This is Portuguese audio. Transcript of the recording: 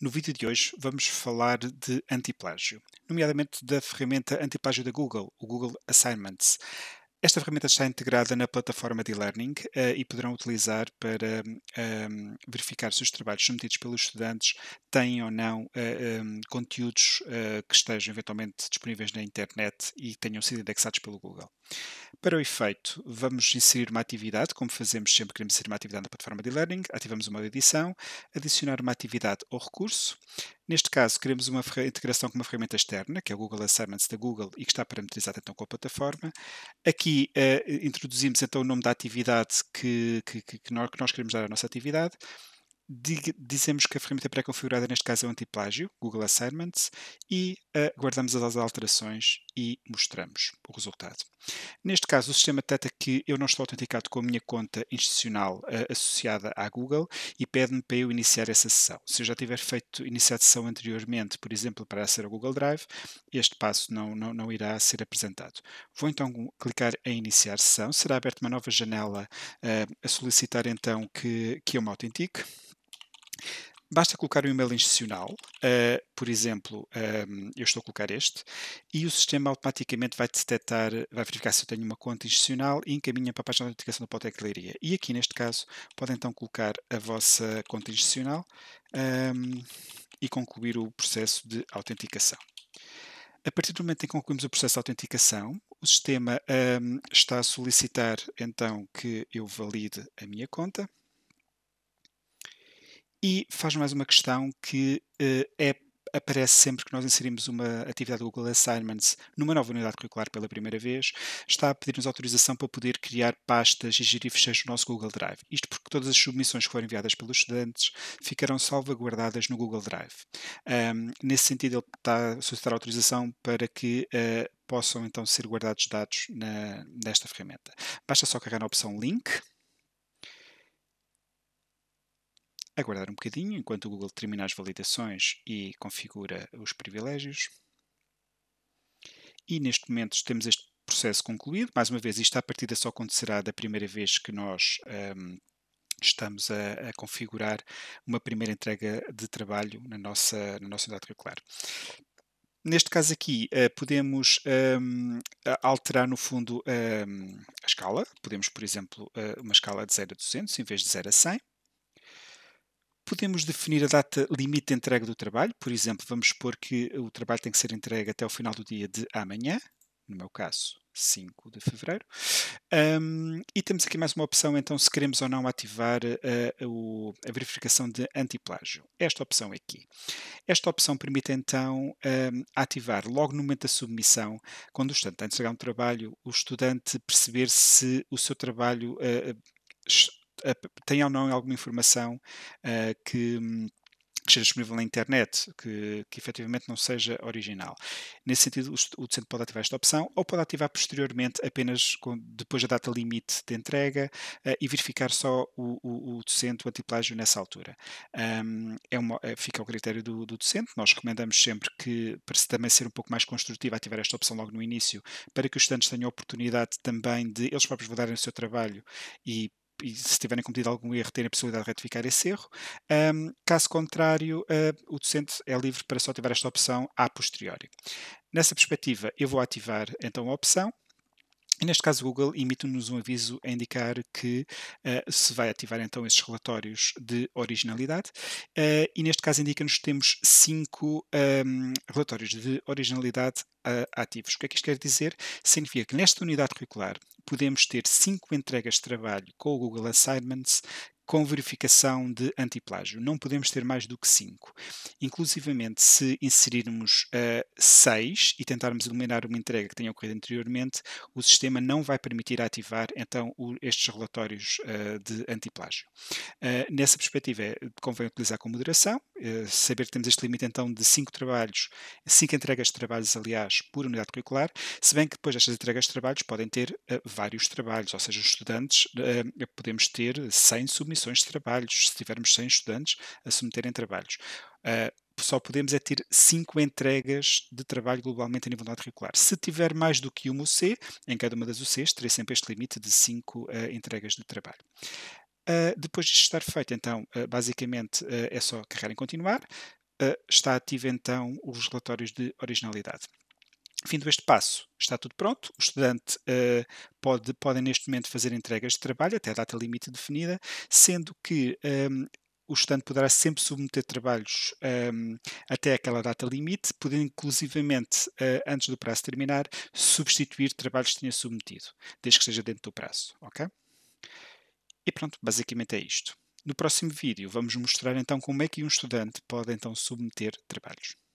No vídeo de hoje vamos falar de antiplágio, nomeadamente da ferramenta antiplágio da Google, o Google Assignments. Esta ferramenta está integrada na plataforma de e-learning uh, eh, e poderão utilizar para um, hum, verificar se os trabalhos submetidos pelos estudantes têm ou não uh, eh, um, conteúdos uh, que estejam eventualmente disponíveis na internet e tenham sido indexados pelo Google. Para o efeito, vamos inserir uma atividade, como fazemos sempre que queremos inserir uma atividade na plataforma de e-learning, ativamos o modo edição, adicionar uma atividade ou recurso, Neste caso, queremos uma integração com uma ferramenta externa, que é o Google Assignments da Google e que está parametrizada então com a plataforma. Aqui uh, introduzimos então o nome da atividade que, que, que, nós, que nós queremos dar à nossa atividade dizemos que a ferramenta pré-configurada neste caso é o antiplágio, Google Assignments, e uh, eh, guardamos as alterações e mostramos o resultado. Neste caso, o sistema detecta que eu não estou autenticado com a minha conta institucional uh, associada à Google e pede-me para eu iniciar essa sessão. Se eu já tiver feito iniciar sessão anteriormente, por exemplo, para acessar o Google Drive, este passo não, não, não irá ser apresentado. Vou então clicar em iniciar sessão. Será aberta uma nova janela uh, a solicitar então que, que eu me autentique. Basta colocar um e-mail institucional, uh, por exemplo, um, ehm, eu estou a colocar este, e o sistema automaticamente vai detectar, vai verificar se eu tenho uma conta institucional e encaminha para a página de notificação do Podtech Leiria. E aqui, neste caso, podem então colocar a vossa conta institucional um, ehm, e concluir o processo de autenticação. A partir do momento em que concluímos o processo de autenticação, o sistema um, ehm, está a solicitar então que eu valide a minha conta. E faz mais uma questão que uh, é, aparece sempre que nós inserimos uma atividade do Google Assignments numa nova unidade curricular pela primeira vez, está a pedir-nos autorização para poder criar pastas e gerir ficheiros no nosso Google Drive. Isto porque todas as submissões que forem enviadas pelos estudantes ficarão salvaguardadas no Google Drive. Um, nesse sentido, ele está a solicitar autorização para que uh, possam então ser guardados dados na, nesta ferramenta. Basta só carregar na opção Link aguardar um bocadinho enquanto o Google termina as validações e configura os privilégios. E neste momento temos este processo concluído. Mais uma vez, isto à partida só acontecerá da primeira vez que nós um, estamos a, a, configurar uma primeira entrega de trabalho na nossa, na nossa unidade curricular. Neste caso aqui, eh, podemos hum, alterar, no fundo, hum, a escala. Podemos, por exemplo, eh, uma escala de 0 a 200 em vez de 0 a 100. Podemos definir a data limite de entrega do trabalho, por exemplo, vamos supor que o trabalho tem que ser entregue até o final do dia de amanhã, no meu caso, 5 de fevereiro. Um, e temos aqui mais uma opção, então, se queremos ou não ativar a, eh, a, a verificação de antiplágio. Esta opção aqui. Esta opção permite, então, um, ativar logo no momento da submissão, quando o estudante está a entregar um trabalho, o estudante perceber se o seu trabalho. Uh, tem ou não alguma informação eh, que hum, que disponível na internet, que, que efetivamente não seja original. Nesse sentido, o, o docente pode ativar esta opção ou pode ativar posteriormente, apenas com, depois da data limite de entrega uh, e verificar só o, o, o docente o antiplágio nessa altura. Um, é uma, eh, fica ao critério do, do, docente, nós recomendamos sempre que, para se também ser um pouco mais construtivo, ativar esta opção logo no início, para que os estudantes tenham a oportunidade também de eles próprios validarem o seu trabalho e e se tiverem cometido algum erro, terem a possibilidade de retificar esse erro. Um, caso contrário, uh, o docente é livre para só ativar esta opção a posteriori. Nessa perspectiva, eu vou ativar então a opção Neste caso, o Google emite-nos um aviso a indicar que uh, se vai ativar então esses relatórios de originalidade uh, e neste caso indica-nos que temos cinco um, ehm, relatórios de originalidade uh, ativos. O que é que isto quer dizer? Significa que nesta unidade curricular podemos ter cinco entregas de trabalho com o Google Assignments com verificação de antiplágio. Não podemos ter mais do que 5. Inclusivamente, se inserirmos 6 uh, eh, e tentarmos eliminar uma entrega que tenha ocorrido anteriormente, o sistema não vai permitir ativar então o, estes relatórios uh, de antiplágio. Uh, nessa perspectiva, é, convém utilizar com moderação, saber que temos este limite então de 5 trabalhos, 5 entregas de trabalhos, aliás, por unidade curricular, se bem que depois estas entregas de trabalhos podem ter vários trabalhos, ou seja, os estudantes podemos ter 100 submissões submissões de trabalhos, se tivermos 100 estudantes a submeterem trabalhos. Uh, só podemos é ter cinco entregas de trabalho globalmente a nível curricular. Se tiver mais do que uma UC, em cada uma das UCs, terei sempre este limite de cinco uh, entregas de trabalho. Uh, depois de estar feito, então, uh, basicamente é só carregar em continuar. está ativo, então, os relatórios de originalidade. Findo este passo, está tudo pronto. O estudante uh, pode, pode, neste momento, fazer entregas de trabalho até a data limite definida, sendo que um, ehm, o estudante poderá sempre submeter trabalhos um, ehm, até aquela data limite, podendo inclusivamente, uh, antes do prazo terminar, substituir trabalhos que tinha submetido, desde que esteja dentro do prazo. ok? E pronto, basicamente é isto. No próximo vídeo vamos mostrar então como é que um estudante pode então submeter trabalhos.